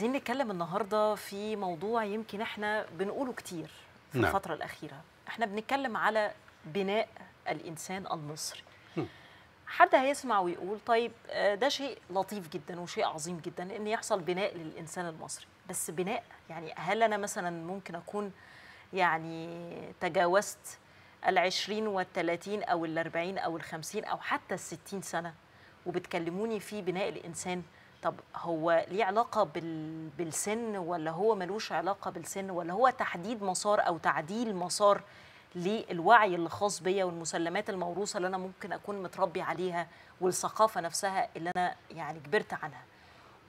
عايزين نتكلم النهارده في موضوع يمكن احنا بنقوله كتير في نعم. الفتره الاخيره احنا بنتكلم على بناء الانسان المصري حد هيسمع ويقول طيب آه، ده شيء لطيف جدا وشيء عظيم جدا ان يحصل بناء للانسان المصري بس بناء يعني هل انا مثلا ممكن اكون يعني تجاوزت العشرين والثلاثين او الاربعين او الخمسين او حتى الستين سنه وبتكلموني في بناء الانسان طب هو ليه علاقة بال... بالسن ولا هو ملوش علاقة بالسن ولا هو تحديد مسار أو تعديل مسار للوعي اللي خاص بيا والمسلمات الموروثة اللي أنا ممكن أكون متربي عليها والثقافة نفسها اللي أنا يعني كبرت عنها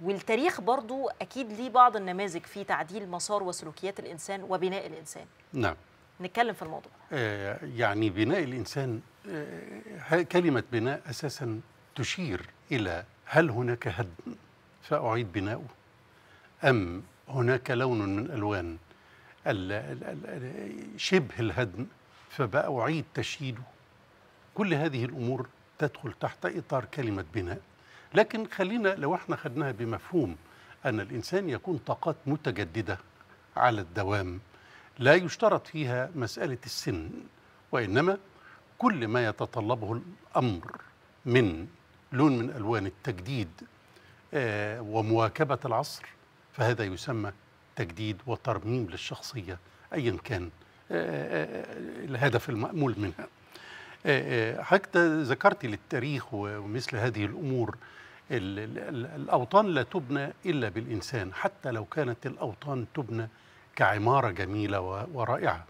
والتاريخ برضو أكيد ليه بعض النماذج في تعديل مسار وسلوكيات الإنسان وبناء الإنسان نعم نتكلم في الموضوع آه، يعني بناء الإنسان آه، كلمة بناء أساسا تشير إلى هل هناك هدم فأعيد بناؤه أم هناك لون من ألوان شبه الهدم فبأعيد تشييده كل هذه الأمور تدخل تحت إطار كلمة بناء لكن خلينا لو احنا خدناها بمفهوم أن الإنسان يكون طاقات متجددة على الدوام لا يشترط فيها مسألة السن وإنما كل ما يتطلبه الأمر من لون من الوان التجديد آه، ومواكبه العصر فهذا يسمى تجديد وترميم للشخصيه ايا كان آه، آه، الهدف المامول منها حضرتك ذكرت للتاريخ ومثل هذه الامور الاوطان لا تبنى الا بالانسان حتى لو كانت الاوطان تبنى كعماره جميله ورائعه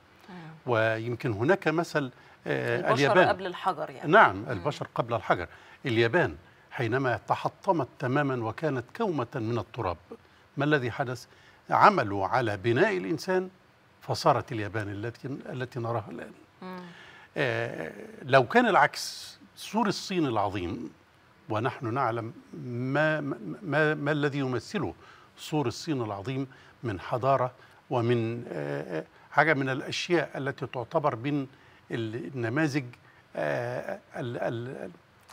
ويمكن هناك مثل آه، البشر اليابان قبل الحجر يعني نعم البشر قبل الحجر اليابان حينما تحطمت تماما وكانت كومة من التراب ما الذي حدث؟ عملوا على بناء الإنسان فصارت اليابان التي التي نراها الآن آه لو كان العكس سور الصين العظيم ونحن نعلم ما, ما, ما الذي يمثله سور الصين العظيم من حضارة ومن آه, آه، حاجة من الأشياء التي تعتبر من النماذج آه،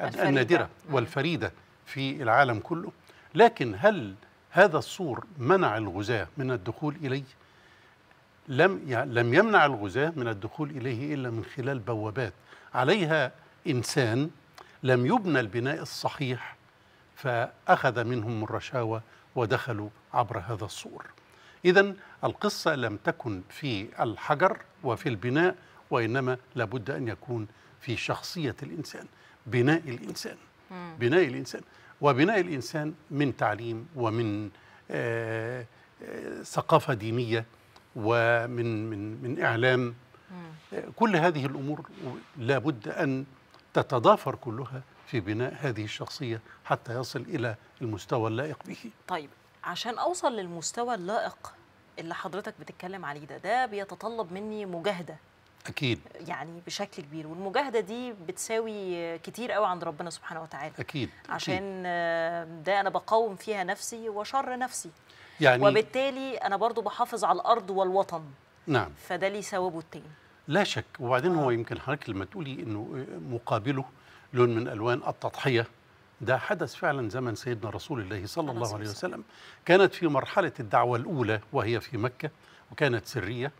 النادرة نعم. والفريدة في العالم كله لكن هل هذا السور منع الغزاة من الدخول إليه؟ لم يعني لم يمنع الغزاة من الدخول إليه إلا من خلال بوابات عليها إنسان لم يبنى البناء الصحيح فأخذ منهم الرشاوى ودخلوا عبر هذا السور إذا القصة لم تكن في الحجر وفي البناء وإنما لابد أن يكون في شخصية الإنسان بناء الإنسان بناء الإنسان وبناء الإنسان من تعليم ومن آه، آه، ثقافة دينية ومن من من إعلام كل هذه الأمور لابد أن تتضافر كلها في بناء هذه الشخصية حتى يصل إلى المستوى اللائق به طيب عشان أوصل للمستوى اللائق اللي حضرتك بتتكلم عليه ده ده بيتطلب مني مجاهدة اكيد يعني بشكل كبير والمجاهده دي بتساوي كتير قوي عند ربنا سبحانه وتعالى اكيد عشان آه، ده انا بقاوم فيها نفسي وشر نفسي يعني وبالتالي انا برضو بحافظ على الارض والوطن نعم فده ليه ثوابه التاني لا شك وبعدين هو آه. يمكن حضرتك لما تقولي انه آه، مقابله لون من الوان التضحيه ده حدث فعلا زمن سيدنا رسول الله صلى الله عليه وسلم كانت في مرحله الدعوه الاولى وهي في مكه وكانت سريه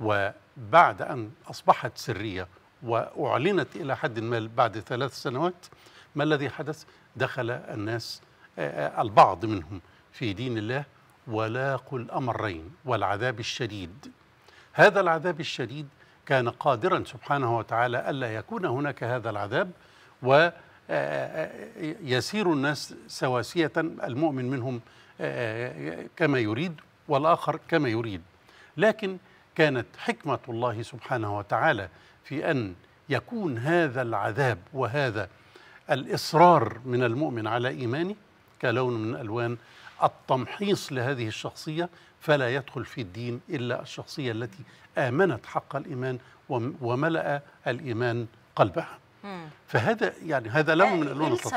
وبعد أن أصبحت سرية وأعلنت إلى حد ما بعد ثلاث سنوات ما الذي حدث؟ دخل الناس آه، آه، البعض منهم في دين الله ولاقوا الأمرين والعذاب الشديد هذا العذاب الشديد كان قادرا سبحانه وتعالى ألا يكون هناك هذا العذاب ويسير آه، الناس سواسية المؤمن منهم كما يريد والآخر كما يريد لكن كانت حكمة الله سبحانه وتعالى في أن يكون هذا العذاب وهذا الإصرار من المؤمن على إيمانه كلون من ألوان التمحيص لهذه الشخصية فلا يدخل في الدين إلا الشخصية التي آمنت حق الإيمان وملأ الإيمان قلبها فهذا يعني هذا لون من ألوان التطبيق